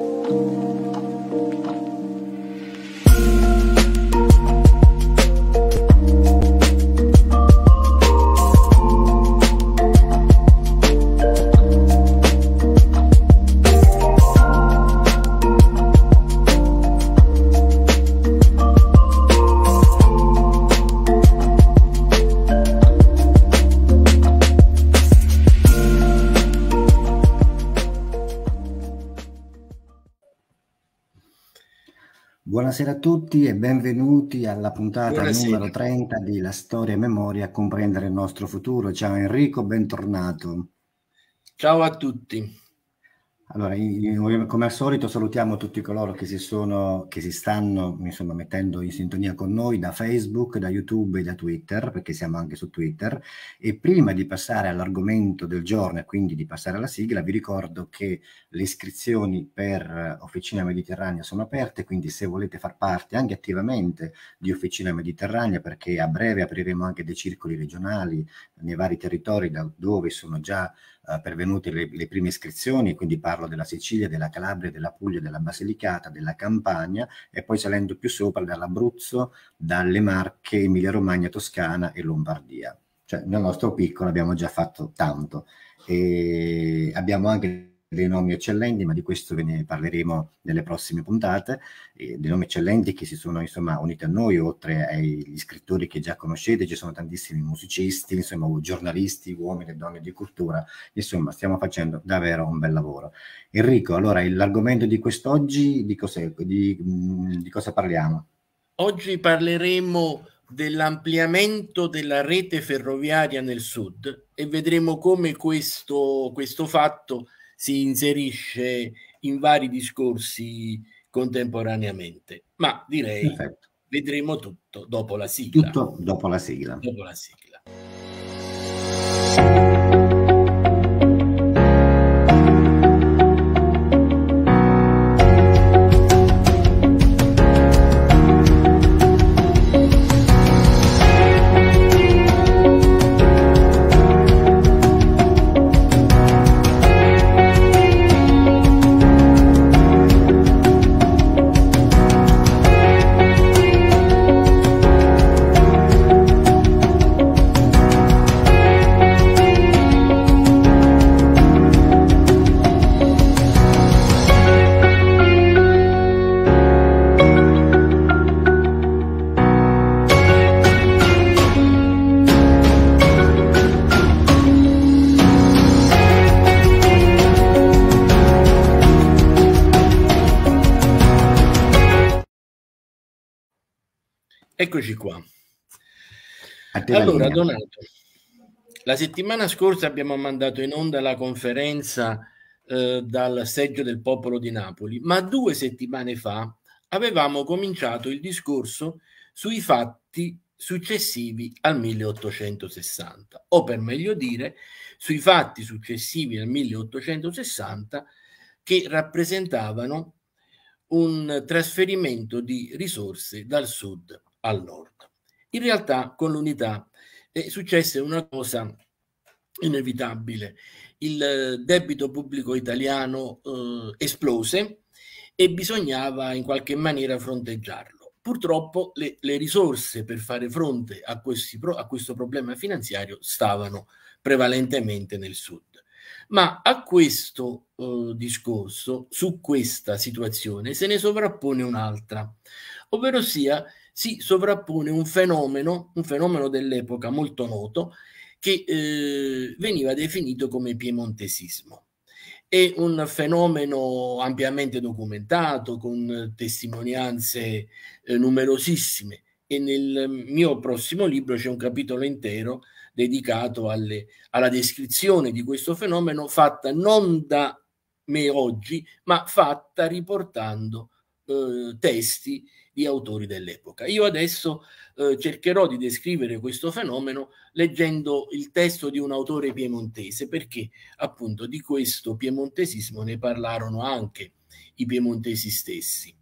Thank you. Buonasera a tutti e benvenuti alla puntata Buonasera. numero 30 di La storia e memoria a comprendere il nostro futuro. Ciao Enrico, bentornato. Ciao a tutti. Allora, come al solito salutiamo tutti coloro che si, sono, che si stanno insomma, mettendo in sintonia con noi da Facebook, da YouTube e da Twitter, perché siamo anche su Twitter. E prima di passare all'argomento del giorno e quindi di passare alla sigla, vi ricordo che le iscrizioni per eh, Officina Mediterranea sono aperte, quindi se volete far parte anche attivamente di Officina Mediterranea, perché a breve apriremo anche dei circoli regionali nei vari territori da dove sono già eh, pervenute le, le, prime iscrizioni, quindi parlo della Sicilia, della Calabria, della Puglia, della Basilicata, della Campania e poi salendo più sopra dall'Abruzzo, dalle Marche, Emilia-Romagna, Toscana e Lombardia. Cioè nel nostro piccolo abbiamo già fatto tanto e abbiamo anche dei nomi eccellenti, ma di questo ve ne parleremo nelle prossime puntate, eh, dei nomi eccellenti che si sono insomma uniti a noi, oltre agli scrittori che già conoscete, ci sono tantissimi musicisti, insomma giornalisti, uomini e donne di cultura, insomma stiamo facendo davvero un bel lavoro. Enrico, allora l'argomento di quest'oggi di, di, mm, di cosa parliamo? Oggi parleremo dell'ampliamento della rete ferroviaria nel sud e vedremo come questo, questo fatto si inserisce in vari discorsi contemporaneamente. Ma direi Perfetto. vedremo tutto dopo la sigla. Tutto dopo la sigla. Dopo la sigla. Eccoci qua. Allora, Donato, la settimana scorsa abbiamo mandato in onda la conferenza eh, dal seggio del popolo di Napoli, ma due settimane fa avevamo cominciato il discorso sui fatti successivi al 1860, o per meglio dire, sui fatti successivi al 1860 che rappresentavano un trasferimento di risorse dal sud al nord. In realtà con l'unità eh, successe una cosa inevitabile. Il eh, debito pubblico italiano eh, esplose e bisognava in qualche maniera fronteggiarlo. Purtroppo le, le risorse per fare fronte a, questi, a questo problema finanziario stavano prevalentemente nel sud ma a questo eh, discorso, su questa situazione, se ne sovrappone un'altra, ovvero sia si sovrappone un fenomeno, un fenomeno dell'epoca molto noto, che eh, veniva definito come piemontesismo. È un fenomeno ampiamente documentato, con testimonianze eh, numerosissime e nel mio prossimo libro c'è un capitolo intero dedicato alle, alla descrizione di questo fenomeno fatta non da me oggi, ma fatta riportando eh, testi di autori dell'epoca. Io adesso eh, cercherò di descrivere questo fenomeno leggendo il testo di un autore piemontese, perché appunto di questo piemontesismo ne parlarono anche i piemontesi stessi.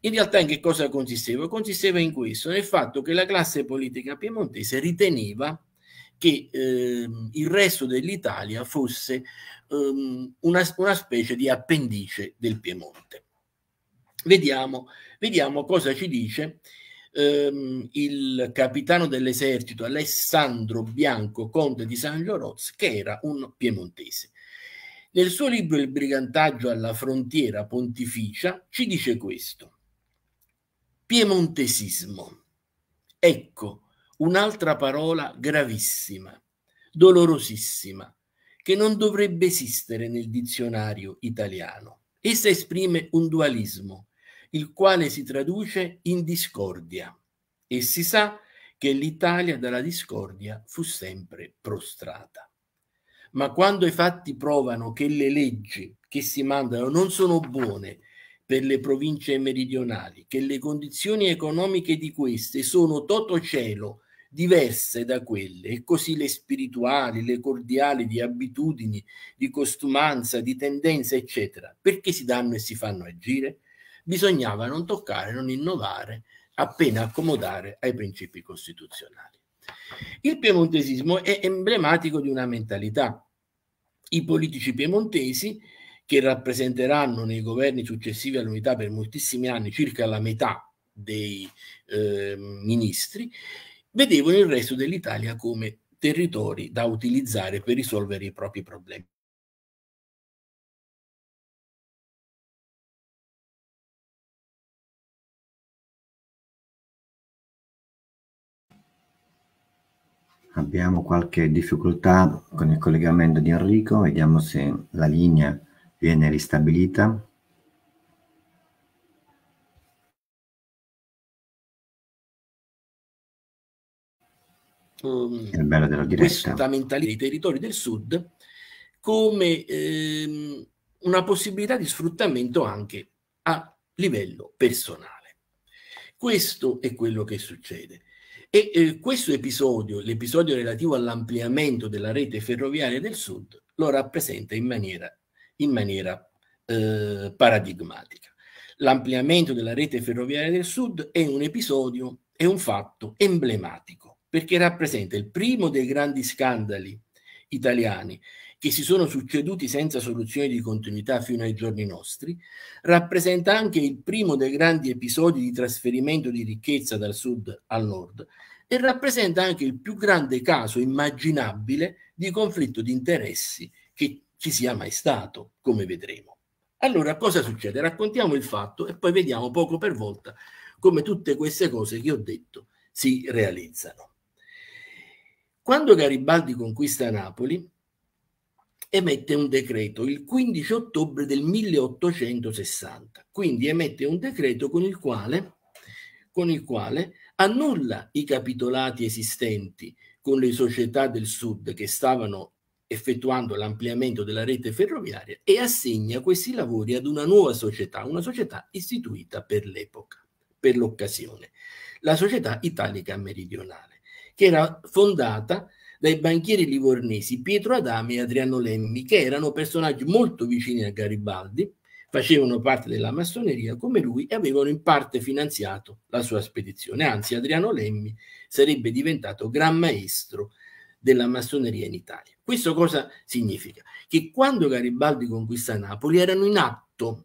In realtà in che cosa consisteva? Consisteva in questo, nel fatto che la classe politica piemontese riteneva che eh, il resto dell'Italia fosse um, una, una, specie di appendice del Piemonte. Vediamo, vediamo cosa ci dice ehm, il capitano dell'esercito Alessandro Bianco, conte di San Gioroz, che era un piemontese. Nel suo libro Il brigantaggio alla frontiera pontificia ci dice questo. Piemontesismo. Ecco, un'altra parola gravissima, dolorosissima, che non dovrebbe esistere nel dizionario italiano. Essa esprime un dualismo, il quale si traduce in discordia. E si sa che l'Italia dalla discordia fu sempre prostrata. Ma quando i fatti provano che le leggi che si mandano non sono buone per le province meridionali, che le condizioni economiche di queste sono toto cielo diverse da quelle e così le spirituali, le cordiali, di abitudini, di costumanza, di tendenza, eccetera. Perché si danno e si fanno agire? Bisognava non toccare, non innovare, appena accomodare ai principi costituzionali. Il piemontesismo è emblematico di una mentalità. I politici piemontesi, che rappresenteranno nei governi successivi all'unità per moltissimi anni circa la metà dei eh, ministri, vedevano il resto dell'Italia come territori da utilizzare per risolvere i propri problemi. Abbiamo qualche difficoltà con il collegamento di Enrico, vediamo se la linea viene ristabilita. um, ehm, questa mentalità dei territori del sud come ehm, una possibilità di sfruttamento anche a livello personale. Questo è quello che succede. E eh, questo episodio, l'episodio relativo all'ampliamento della rete ferroviaria del sud, lo rappresenta in maniera, in maniera eh, paradigmatica. L'ampliamento della rete ferroviaria del sud è un episodio, è un fatto emblematico perché rappresenta il primo dei grandi scandali italiani che si sono succeduti senza soluzione di continuità fino ai giorni nostri, rappresenta anche il primo dei grandi episodi di trasferimento di ricchezza dal sud al nord e rappresenta anche il più grande caso immaginabile di conflitto di interessi che ci sia mai stato, come vedremo. Allora, cosa succede? Raccontiamo il fatto e poi vediamo poco per volta come tutte queste cose che ho detto si realizzano. Quando Garibaldi conquista Napoli, emette un decreto il 15 ottobre del 1860, quindi emette un decreto con il quale, con il quale annulla i capitolati esistenti con le società del sud che stavano effettuando l'ampliamento della rete ferroviaria e assegna questi lavori ad una nuova società, una società istituita per l'epoca, per l'occasione, la Società Italica Meridionale che era fondata dai banchieri livornesi Pietro Adami e Adriano Lemmi, che erano personaggi molto vicini a Garibaldi, facevano parte della massoneria come lui e avevano in parte finanziato la sua spedizione. Anzi, Adriano Lemmi sarebbe diventato gran maestro della massoneria in Italia. Questo cosa significa? Che quando Garibaldi conquista Napoli erano in atto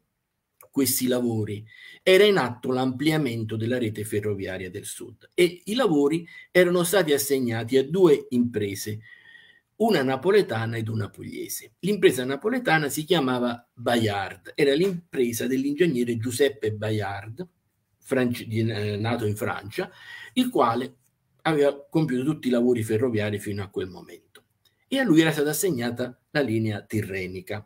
questi lavori era in atto l'ampliamento della rete ferroviaria del sud e i lavori erano stati assegnati a due imprese, una napoletana ed una pugliese. L'impresa napoletana si chiamava Bayard, era l'impresa dell'ingegnere Giuseppe Bayard, eh, nato in Francia, il quale aveva compiuto tutti i lavori ferroviari fino a quel momento. E a lui era stata assegnata la linea tirrenica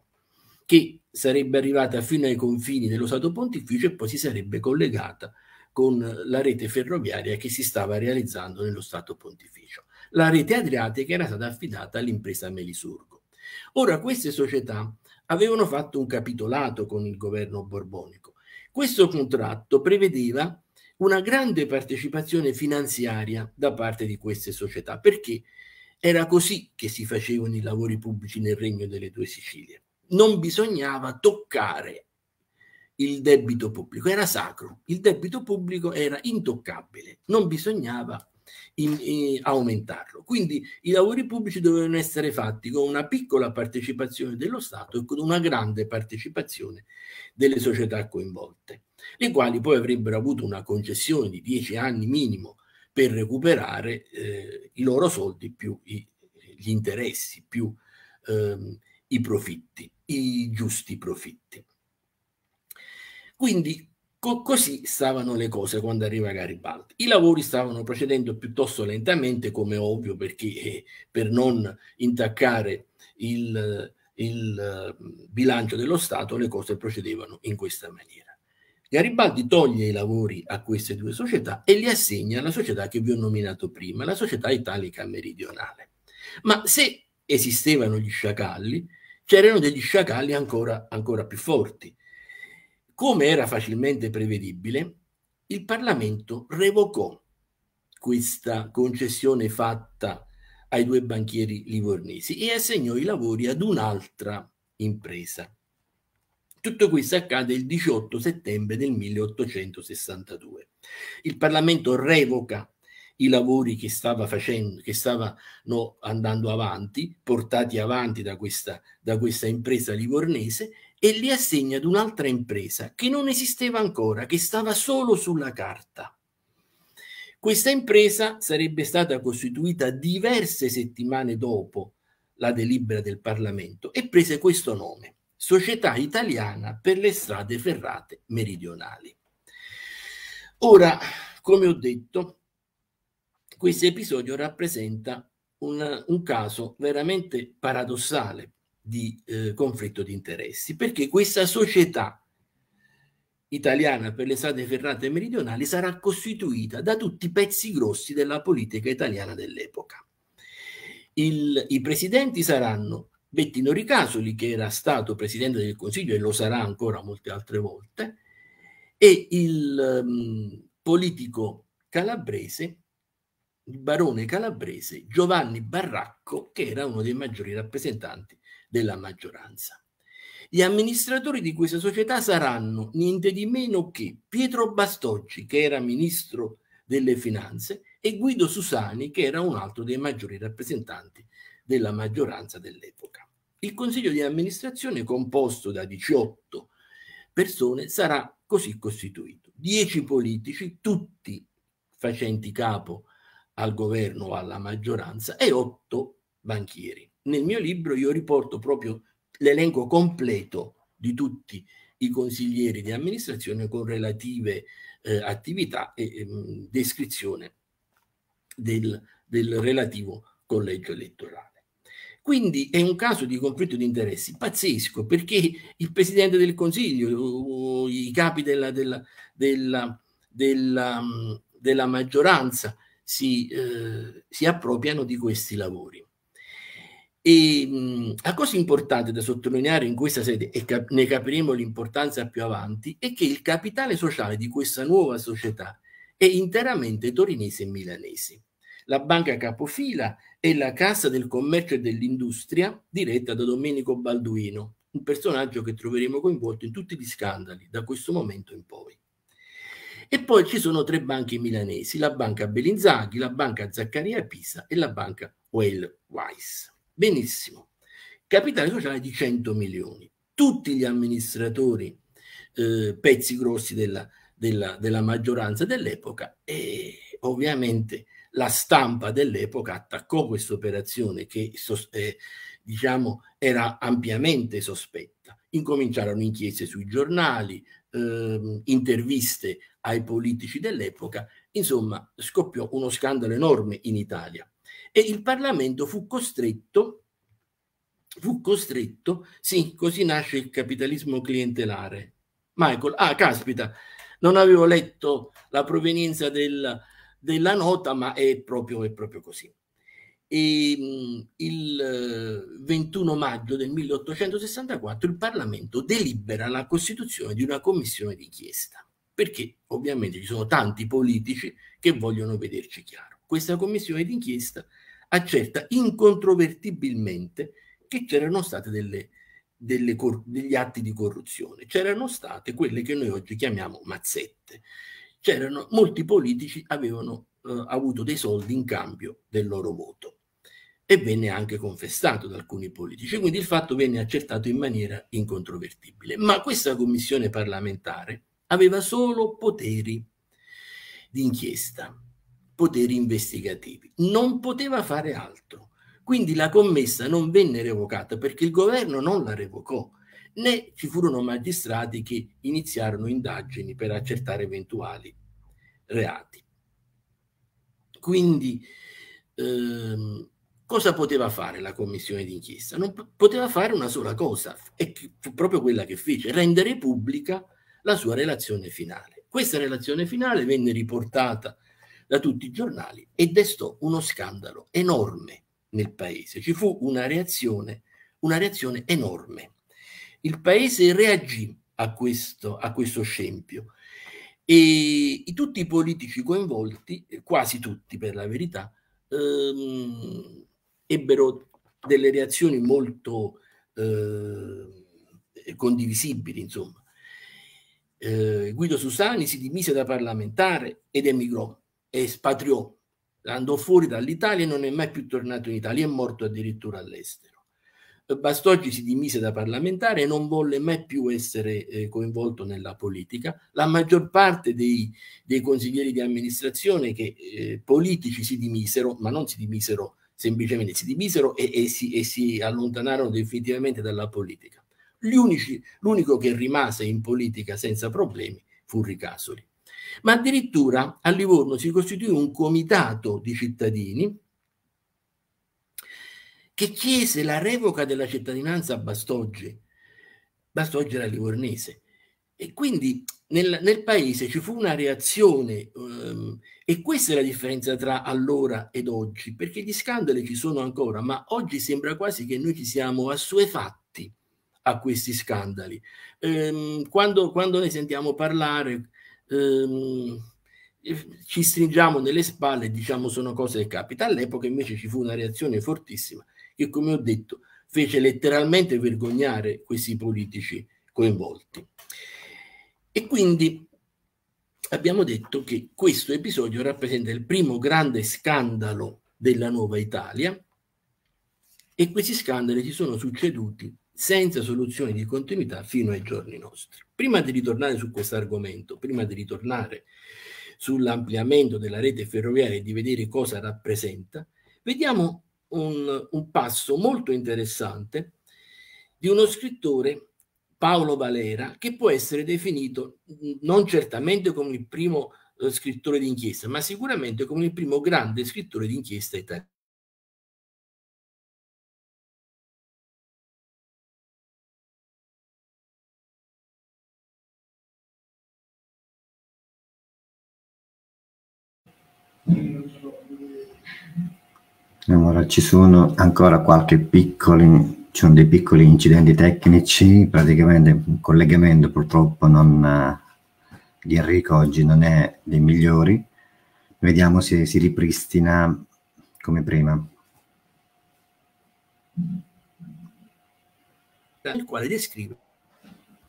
che sarebbe arrivata fino ai confini dello Stato Pontificio e poi si sarebbe collegata con la rete ferroviaria che si stava realizzando nello Stato Pontificio. La rete adriatica era stata affidata all'impresa Melisurgo. Ora, queste società avevano fatto un capitolato con il governo borbonico. Questo contratto prevedeva una grande partecipazione finanziaria da parte di queste società, perché era così che si facevano i lavori pubblici nel Regno delle Due Sicilie non bisognava toccare il debito pubblico, era sacro, il debito pubblico era intoccabile, non bisognava in, in, eh, aumentarlo. Quindi i lavori pubblici dovevano essere fatti con una piccola partecipazione dello Stato e con una grande partecipazione delle società coinvolte, le quali poi avrebbero avuto una concessione di 10 anni minimo per recuperare eh, i loro soldi più i, gli interessi, più ehm, i profitti, i giusti profitti. Quindi co- così stavano le cose quando arriva Garibaldi. I lavori stavano procedendo piuttosto lentamente, come ovvio, perché eh, per non intaccare il, il eh, bilancio dello Stato le cose procedevano in questa maniera. Garibaldi toglie i lavori a queste due società e li assegna alla società che vi ho nominato prima, la società italica meridionale. Ma se esistevano gli sciacalli, c'erano degli sciacalli ancora, ancora più forti. Come era facilmente prevedibile, il Parlamento revocò questa concessione fatta ai due banchieri livornesi e assegnò i lavori ad un'altra impresa. Tutto questo accade il 18 settembre del 1862. Il Parlamento revoca i lavori che, stava facendo, che stavano andando avanti, portati avanti da questa, da questa impresa livornese, e li assegna ad un'altra impresa che non esisteva ancora, che stava solo sulla carta. Questa impresa sarebbe stata costituita diverse settimane dopo la delibera del Parlamento e prese questo nome, Società Italiana per le strade ferrate meridionali. Ora, come ho detto, questo episodio rappresenta un, un caso veramente paradossale di eh, conflitto di interessi, perché questa società italiana per le strade ferrate meridionali sarà costituita da tutti i pezzi grossi della politica italiana dell'epoca. Il, I presidenti saranno Bettino Ricasoli, che era stato presidente del Consiglio e lo sarà ancora molte altre volte, e il um, politico calabrese barone calabrese Giovanni Barracco, che era uno dei maggiori rappresentanti della maggioranza. Gli amministratori di questa società saranno niente di meno che Pietro Bastoggi, che era ministro delle finanze, e Guido Susani, che era un altro dei maggiori rappresentanti della maggioranza dell'epoca. Il consiglio di amministrazione, composto da 18 persone, sarà così costituito. 10 politici, tutti facenti capo al governo o alla maggioranza e otto banchieri. Nel mio libro io riporto proprio l'elenco completo di tutti i consiglieri di amministrazione con relative eh, attività e eh, descrizione del, del relativo collegio elettorale. Quindi è un caso di conflitto di interessi pazzesco perché il Presidente del Consiglio, i capi della, della, della, della, della maggioranza si, eh, si appropriano di questi lavori. E mh, la cosa importante da sottolineare in questa sede, e cap- ne capiremo l'importanza più avanti, è che il capitale sociale di questa nuova società è interamente torinese e milanese. La banca capofila è la Cassa del Commercio e dell'Industria diretta da Domenico Balduino, un personaggio che troveremo coinvolto in tutti gli scandali da questo momento in poi. E poi ci sono tre banche milanesi, la banca Belinzaghi, la banca Zaccaria Pisa e la banca Well Weiss. Benissimo. Capitale sociale di 100 milioni. Tutti gli amministratori, eh, pezzi grossi della, della, della maggioranza dell'epoca e ovviamente la stampa dell'epoca attaccò questa operazione che eh, diciamo era ampiamente sospetta. Incominciarono inchieste sui giornali, eh, interviste ai politici dell'epoca, insomma scoppiò uno scandalo enorme in Italia e il Parlamento fu costretto, fu costretto, sì, così nasce il capitalismo clientelare. Michael, ah, caspita, non avevo letto la provenienza del, della nota, ma è proprio, è proprio così e il 21 eh, maggio del 1864 il Parlamento delibera la costituzione di una commissione d'inchiesta, perché ovviamente ci sono tanti politici che vogliono vederci chiaro. Questa commissione d'inchiesta accerta incontrovertibilmente che c'erano state delle, delle degli atti di corruzione, c'erano state quelle che noi oggi chiamiamo mazzette. C'erano molti politici avevano eh, avuto dei soldi in cambio del loro voto e venne anche confessato da alcuni politici, quindi il fatto venne accertato in maniera incontrovertibile. Ma questa commissione parlamentare aveva solo poteri di inchiesta, poteri investigativi, non poteva fare altro. Quindi la commessa non venne revocata perché il governo non la revocò, né ci furono magistrati che iniziarono indagini per accertare eventuali reati. Quindi ehm, cosa poteva fare la commissione d'inchiesta? Non poteva fare una sola cosa, e fu proprio quella che fece, rendere pubblica la sua relazione finale. Questa relazione finale venne riportata da tutti i giornali e destò uno scandalo enorme nel paese. Ci fu una reazione, una reazione enorme. Il paese reagì a questo, a questo scempio e tutti i politici coinvolti, quasi tutti per la verità, ehm, ebbero delle reazioni molto eh, condivisibili, insomma. Eh, Guido Susani si dimise da parlamentare ed emigrò, espatriò, andò fuori dall'Italia e non è mai più tornato in Italia, è morto addirittura all'estero. Bastoggi si dimise da parlamentare e non volle mai più essere eh, coinvolto nella politica. La maggior parte dei, dei consiglieri di amministrazione che, eh, politici si dimisero, ma non si dimisero semplicemente si divisero e, e, si, e si, allontanarono definitivamente dalla politica. Unici, l'unico che rimase in politica senza problemi fu Ricasoli. Ma addirittura a Livorno si costituì un comitato di cittadini che chiese la revoca della cittadinanza a Bastoggi. Bastoggi era livornese. E quindi nel, nel paese ci fu una reazione ehm, e questa è la differenza tra allora ed oggi, perché gli scandali ci sono ancora, ma oggi sembra quasi che noi ci siamo assuefatti a questi scandali. Ehm, quando, quando, ne sentiamo parlare, ehm, eh, ci stringiamo nelle spalle e diciamo sono cose che capitano. All'epoca invece ci fu una reazione fortissima che, come ho detto, fece letteralmente vergognare questi politici coinvolti. E quindi abbiamo detto che questo episodio rappresenta il primo grande scandalo della Nuova Italia e questi scandali si sono succeduti senza soluzioni di continuità fino ai giorni nostri. Prima di ritornare su questo argomento, prima di ritornare sull'ampliamento della rete ferroviaria e di vedere cosa rappresenta, vediamo un, un passo molto interessante di uno scrittore Paolo Valera, che può essere definito non certamente come il primo eh, scrittore d'inchiesta, ma sicuramente come il primo grande scrittore d'inchiesta italiano. Allora, ci sono ancora qualche piccoli ci sono dei piccoli incidenti tecnici, praticamente il collegamento purtroppo non, eh, di Enrico oggi non è dei migliori. Vediamo se si ripristina come prima. Il quale descrive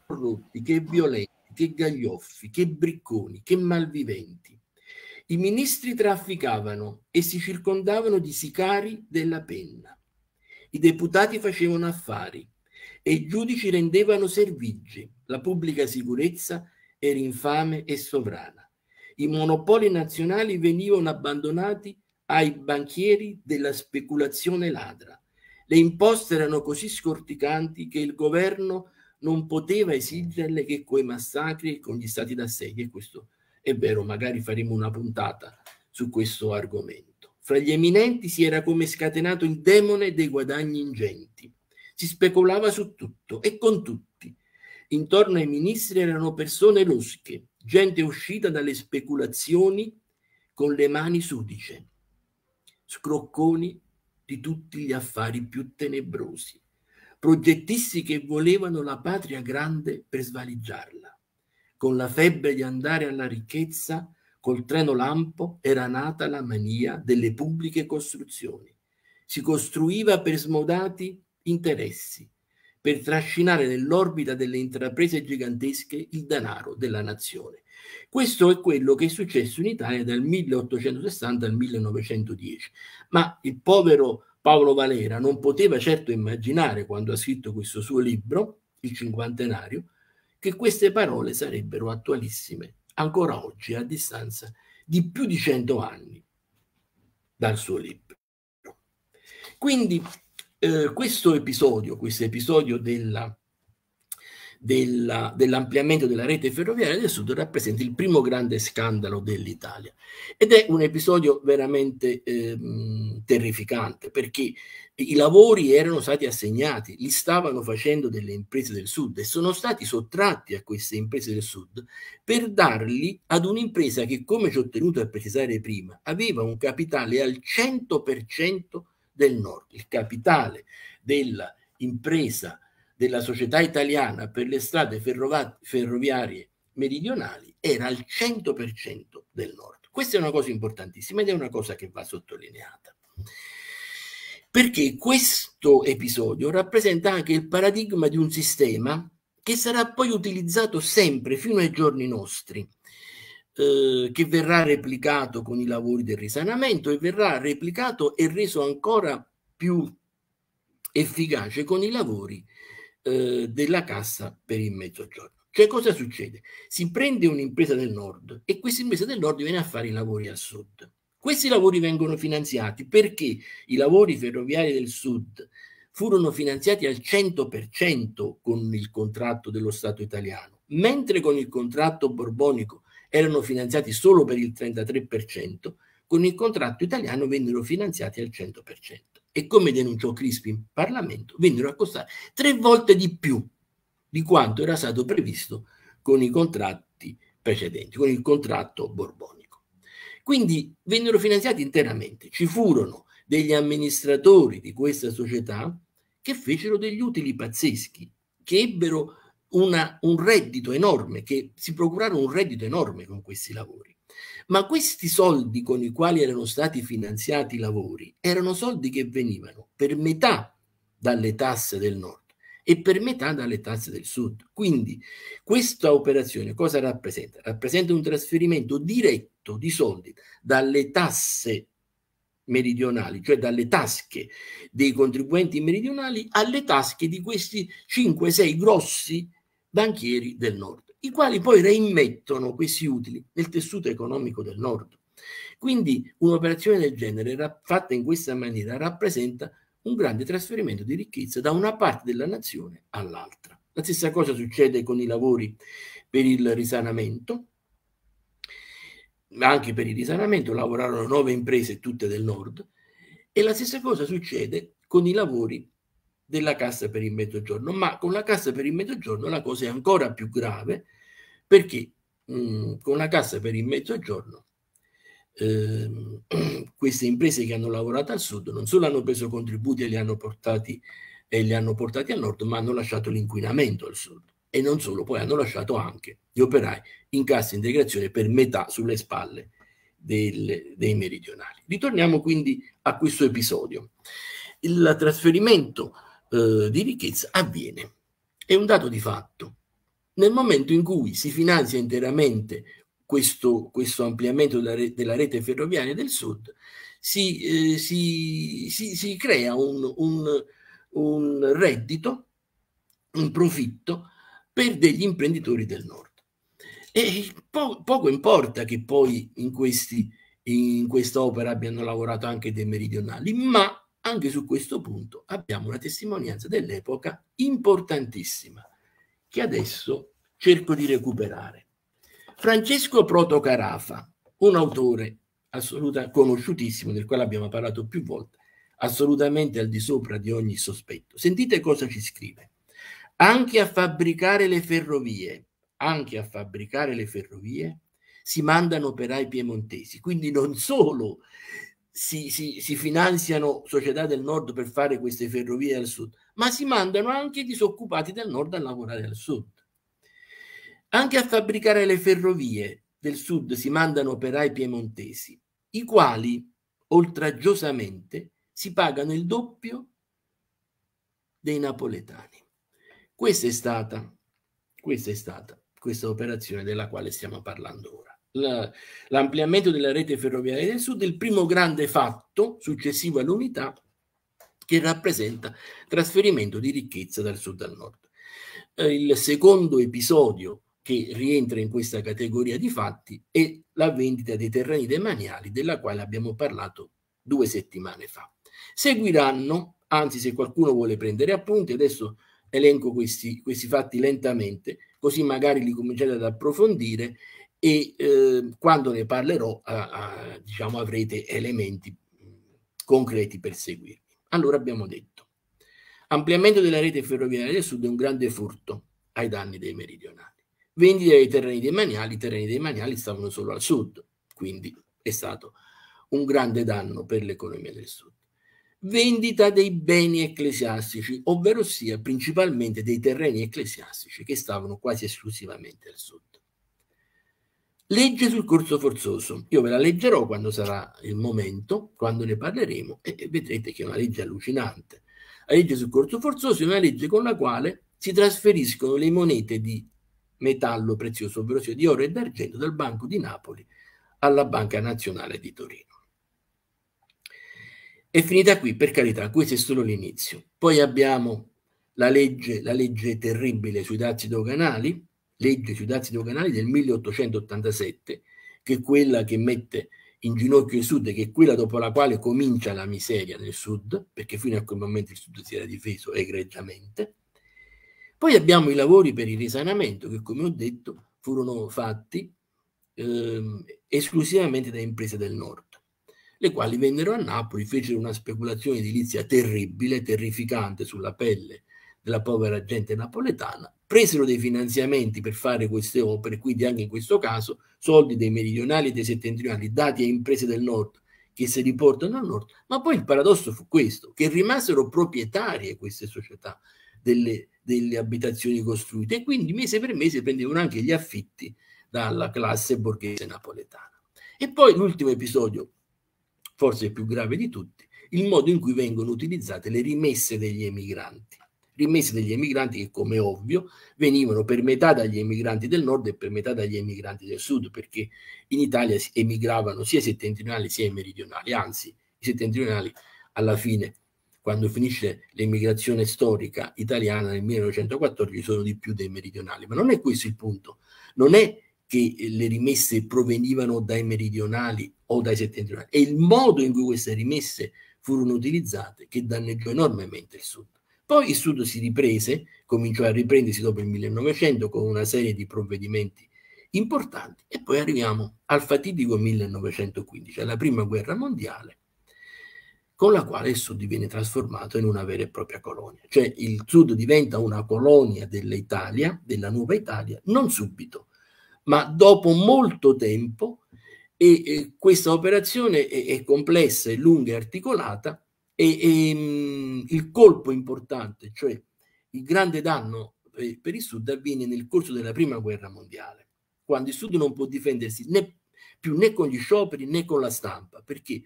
corrotti, che violenti, che gaglioffi, che bricconi, che malviventi. I ministri trafficavano e si circondavano di sicari della penna. I deputati facevano affari e i giudici rendevano servigi. La pubblica sicurezza era infame e sovrana. I monopoli nazionali venivano abbandonati ai banchieri della speculazione ladra. Le imposte erano così scorticanti che il governo non poteva esigerle che coi massacri e con gli stati d'assedio. E questo è vero, magari faremo una puntata su questo argomento. Fra gli eminenti si era come scatenato il demone dei guadagni ingenti. Si speculava su tutto e con tutti. Intorno ai ministri erano persone losche, gente uscita dalle speculazioni con le mani sudice, scrocconi di tutti gli affari più tenebrosi, progettisti che volevano la patria grande per svaliggiarla. con la febbre di andare alla ricchezza Col treno lampo era nata la mania delle pubbliche costruzioni. Si costruiva per smodati interessi, per trascinare nell'orbita delle intraprese gigantesche il denaro della nazione. Questo è quello che è successo in Italia dal 1860 al 1910. Ma il povero Paolo Valera non poteva certo immaginare, quando ha scritto questo suo libro, il cinquantenario, che queste parole sarebbero attualissime ancora oggi, a distanza di più di cento anni dal suo libro. Quindi eh, questo episodio, questo episodio della, della, dell'ampliamento della rete ferroviaria del sud rappresenta il primo grande scandalo dell'Italia ed è un episodio veramente eh, terrificante perché i lavori erano stati assegnati, li stavano facendo delle imprese del sud e sono stati sottratti a queste imprese del sud per darli ad un'impresa che, come ci ho tenuto a precisare prima, aveva un capitale al 100% del nord. Il capitale dell'impresa della società italiana per le strade ferroviarie meridionali era al 100% del nord. Questa è una cosa importantissima ed è una cosa che va sottolineata perché questo episodio rappresenta anche il paradigma di un sistema che sarà poi utilizzato sempre fino ai giorni nostri, eh, che verrà replicato con i lavori del risanamento e verrà replicato e reso ancora più efficace con i lavori eh, della cassa per il mezzogiorno. Cioè cosa succede? Si prende un'impresa del nord e questa impresa del nord viene a fare i lavori al sud. Questi lavori vengono finanziati perché i lavori ferroviari del Sud furono finanziati al 100% con il contratto dello Stato italiano, mentre con il contratto borbonico erano finanziati solo per il 33%, con il contratto italiano vennero finanziati al 100%. E come denunciò Crispi in Parlamento, vennero a costare tre volte di più di quanto era stato previsto con i contratti precedenti, con il contratto borbonico. Quindi vennero finanziati interamente. Ci furono degli amministratori di questa società che fecero degli utili pazzeschi, che ebbero una, un reddito enorme, che si procurarono un reddito enorme con questi lavori. Ma questi soldi con i quali erano stati finanziati i lavori erano soldi che venivano per metà dalle tasse del nord e per metà dalle tasse del sud. Quindi questa operazione cosa rappresenta? Rappresenta un trasferimento diretto fitto di soldi dalle tasse meridionali, cioè dalle tasche dei contribuenti meridionali alle tasche di questi 5-6 grossi banchieri del nord, i quali poi reimmettono questi utili nel tessuto economico del nord. Quindi un'operazione del genere fatta in questa maniera rappresenta un grande trasferimento di ricchezza da una parte della nazione all'altra. La stessa cosa succede con i lavori per il risanamento, anche per il risanamento lavorarono nove imprese, tutte del nord, e la stessa cosa succede con i lavori della cassa per il mezzogiorno, ma con la cassa per il mezzogiorno la cosa è ancora più grave perché mh, mm, con la cassa per il mezzogiorno eh, queste imprese che hanno lavorato al sud non solo hanno preso contributi e li hanno portati, e li hanno portati al nord, ma hanno lasciato l'inquinamento al sud e non solo, poi hanno lasciato anche gli operai in cassa integrazione per metà sulle spalle del, dei meridionali. Ritorniamo quindi a questo episodio. Il trasferimento eh, di ricchezza avviene, è un dato di fatto. Nel momento in cui si finanzia interamente questo, questo ampliamento della, re, della, rete ferroviaria del sud, si, eh, si, si, si crea un, un, un reddito, un profitto per degli imprenditori del nord. E po poco importa che poi in, questi, in quest'opera abbiano lavorato anche dei meridionali, ma anche su questo punto abbiamo una testimonianza dell'epoca importantissima, che adesso cerco di recuperare. Francesco Proto Carafa, un autore assoluta, conosciutissimo, del quale abbiamo parlato più volte, assolutamente al di sopra di ogni sospetto. Sentite cosa ci scrive anche a fabbricare le ferrovie, anche a fabbricare le ferrovie si mandano operai piemontesi, quindi non solo si, si, si finanziano società del nord per fare queste ferrovie al sud, ma si mandano anche i disoccupati del nord a lavorare al sud. Anche a fabbricare le ferrovie del sud si mandano operai piemontesi, i quali oltraggiosamente si pagano il doppio dei napoletani. Questa è stata, questa è stata questa operazione della quale stiamo parlando ora. L'ampliamento della rete ferroviaria del sud è il primo grande fatto successivo all'unità che rappresenta trasferimento di ricchezza dal sud al nord. Eh, il secondo episodio che rientra in questa categoria di fatti è la vendita dei terreni demaniali della quale abbiamo parlato due settimane fa. Seguiranno, anzi se qualcuno vuole prendere appunti, adesso elenco questi, questi fatti lentamente, così magari li cominciate ad approfondire e eh, quando ne parlerò a, a, diciamo, avrete elementi concreti per seguirmi. Allora abbiamo detto, ampliamento della rete ferroviaria del sud è un grande furto ai danni dei meridionali. Vendita dei terreni demaniali, i terreni demaniali stavano solo al sud, quindi è stato un grande danno per l'economia del sud vendita dei beni ecclesiastici, ovvero sia principalmente dei terreni ecclesiastici che stavano quasi esclusivamente al sud. Legge sul corso forzoso, io ve la leggerò quando sarà il momento, quando ne parleremo e vedrete che è una legge allucinante. La legge sul corso forzoso è una legge con la quale si trasferiscono le monete di metallo prezioso, ovvero sia di oro e d'argento, dal Banco di Napoli alla Banca Nazionale di Torino. È finita qui, per carità, questo è solo l'inizio. Poi abbiamo la legge, la legge terribile sui dazi doganali, legge sui dazi doganali del 1887, che è quella che mette in ginocchio il sud, che è quella dopo la quale comincia la miseria nel sud, perché fino a quel momento il sud si era difeso egregiamente. Poi abbiamo i lavori per il risanamento, che come ho detto furono fatti eh, esclusivamente da imprese del nord le quali vennero a Napoli, fecero una speculazione edilizia terribile, terrificante sulla pelle della povera gente napoletana, presero dei finanziamenti per fare queste opere, quindi anche in questo caso soldi dei meridionali e dei settentrionali dati a imprese del nord che si riportano al nord, ma poi il paradosso fu questo, che rimasero proprietarie queste società delle, delle abitazioni costruite e quindi mese per mese prendevano anche gli affitti dalla classe borghese napoletana. E poi l'ultimo episodio forse il più grave di tutti, il modo in cui vengono utilizzate le rimesse degli emigranti. Rimesse degli emigranti che, come ovvio, venivano per metà dagli emigranti del nord e per metà dagli emigranti del sud, perché in Italia emigravano sia i settentrionali sia i meridionali, anzi, i settentrionali alla fine quando finisce l'emigrazione storica italiana nel 1914 sono di più dei meridionali, ma non è questo il punto, non è che le rimesse provenivano dai meridionali o dai settentrionali. È il modo in cui queste rimesse furono utilizzate che danneggiò enormemente il Sud. Poi il Sud si riprese, cominciò a riprendersi dopo il 1900 con una serie di provvedimenti importanti e poi arriviamo al fatidico 1915, alla prima guerra mondiale, con la quale il Sud viene trasformato in una vera e propria colonia. Cioè il Sud diventa una colonia dell'Italia, della nuova Italia, non subito, ma dopo molto tempo e questa operazione è, è, complessa, è lunga, e articolata e, e mh, il colpo importante, cioè il grande danno eh, per il Sud avviene nel corso della Prima Guerra Mondiale, quando il Sud non può difendersi né, più né con gli scioperi né con la stampa, perché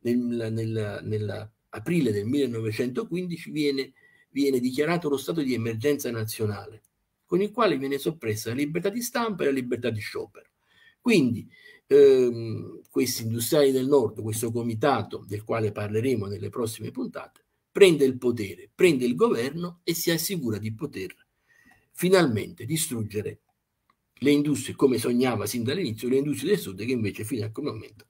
nell'aprile del 1915 viene, viene dichiarato lo stato di emergenza nazionale, con il quale viene soppressa la libertà di stampa e la libertà di sciopero. Quindi ehm, questi industriali del nord, questo comitato del quale parleremo nelle prossime puntate, prende il potere, prende il governo e si assicura di poter finalmente distruggere le industrie, come sognava sin dall'inizio, le industrie del sud che invece fino a quel momento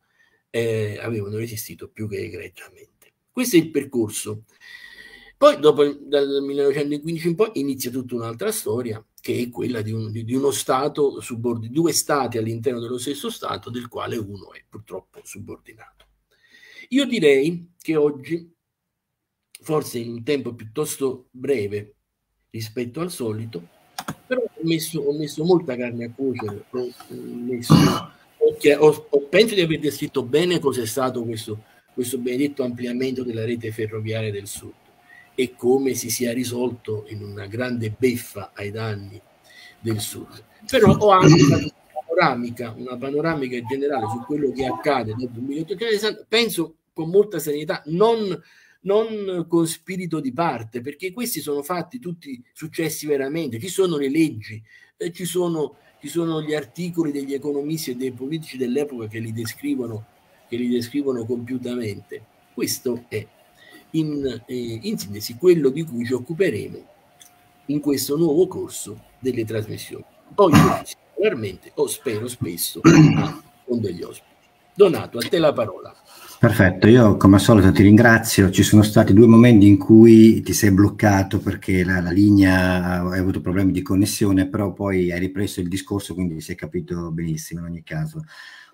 eh, avevano resistito più che egregiamente. Questo è il percorso. Poi dopo, dal 1915 in poi inizia tutta un'altra storia che è quella di, un, di uno Stato subordinato, due Stati all'interno dello stesso Stato, del quale uno è purtroppo subordinato. Io direi che oggi, forse in un tempo piuttosto breve rispetto al solito, però ho messo, ho messo molta carne a cuocere, ho, messo, ho, ho, penso di aver descritto bene cos'è stato questo, questo benedetto ampliamento della rete ferroviaria del Sud e come si sia risolto in una grande beffa ai danni del Sud. Però ho anche una panoramica, una panoramica generale su quello che accade dopo il 1860, penso con molta serenità, non, non con spirito di parte, perché questi sono fatti tutti successi veramente, ci sono le leggi, eh, ci, sono, ci sono gli articoli degli economisti e dei politici dell'epoca che li descrivono, che li descrivono compiutamente. Questo è in, eh, in sintesi quello di cui ci occuperemo in questo nuovo corso delle trasmissioni. Poi particolarmente o spero spesso con degli ospiti. Donato, a te la parola. Perfetto, io come al solito ti ringrazio. Ci sono stati due momenti in cui ti sei bloccato perché la, la linea hai avuto problemi di connessione, però poi hai ripreso il discorso, quindi si è capito benissimo in ogni caso.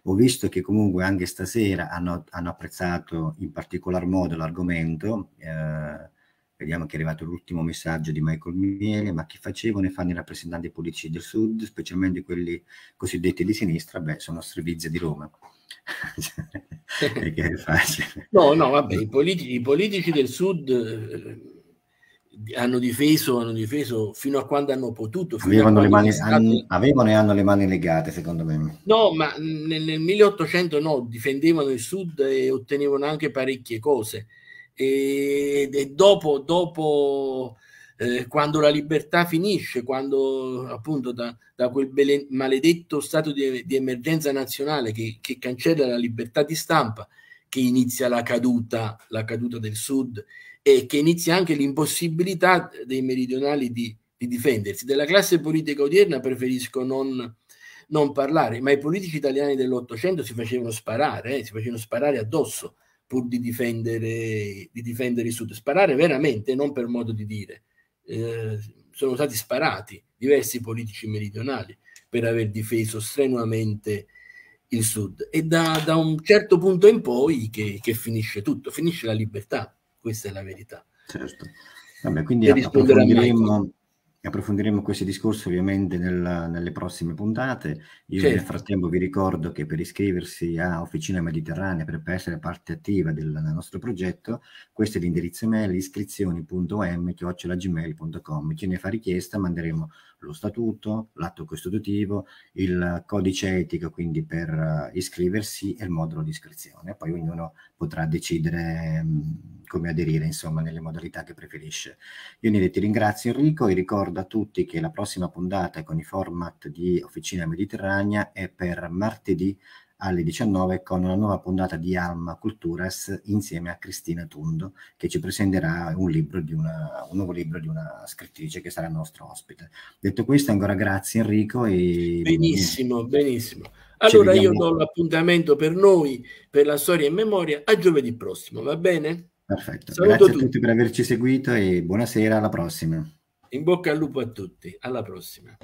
Ho visto che comunque anche stasera hanno, hanno apprezzato in particolar modo l'argomento. Eh, vediamo che è arrivato l'ultimo messaggio di Michael Miele, ma chi facevano e fanno i rappresentanti politici del Sud, specialmente quelli cosiddetti di sinistra, beh, sono servizi di Roma perché è facile. No, no, vabbè, i politici, i politici del sud eh, hanno, difeso, hanno difeso fino a quando hanno potuto. Avevano, quando mani, stato... hanno, avevano, e hanno le mani legate, secondo me. No, ma nel, nel 1800 no, difendevano il sud e ottenevano anche parecchie cose. E, e dopo, dopo eh, quando la libertà finisce, quando appunto da, da quel bele, maledetto stato di, di emergenza nazionale che, che, cancella la libertà di stampa, che inizia la caduta, la caduta del sud e che inizia anche l'impossibilità dei meridionali di, di difendersi. Della classe politica odierna preferisco non, non parlare, ma i politici italiani dell'Ottocento si facevano sparare, eh, si facevano sparare addosso pur di difendere, di difendere il Sud, sparare veramente, non per modo di dire, eh, sono stati sparati diversi politici meridionali per aver difeso strenuamente il Sud. E da, da un certo punto in poi che, che, finisce tutto, finisce la libertà, questa è la verità. Certo. Vabbè, quindi approfondiremo, Approfondiremo questo discorso ovviamente nel, nelle prossime puntate. Io certo. nel frattempo vi ricordo che per iscriversi a Officina Mediterranea, per essere parte attiva del, del nostro progetto, questo è l'indirizzo email iscrizioni.om.gmail.com. Chi ne fa richiesta manderemo lo statuto, l'atto costitutivo, il codice etico, quindi per eh, iscriversi e il modulo di iscrizione. Poi ognuno potrà decidere mm, come aderire, insomma, nelle modalità che preferisce. Io Nile ti ringrazio Enrico e ricordo a tutti che la prossima puntata con i format di Officina Mediterranea è per martedì alle 19 con una nuova puntata di Alma Culturas insieme a Cristina Tundo che ci presenterà un, una, un, nuovo libro di una scrittrice che sarà il nostro ospite. Detto questo ancora grazie Enrico. E... Benissimo, benissimo. Allora io do l'appuntamento per noi, per la storia in memoria, a giovedì prossimo, va bene? Perfetto, Saluto grazie a tutti, tutti per averci seguito e buonasera, alla prossima. In bocca al lupo a tutti, alla prossima.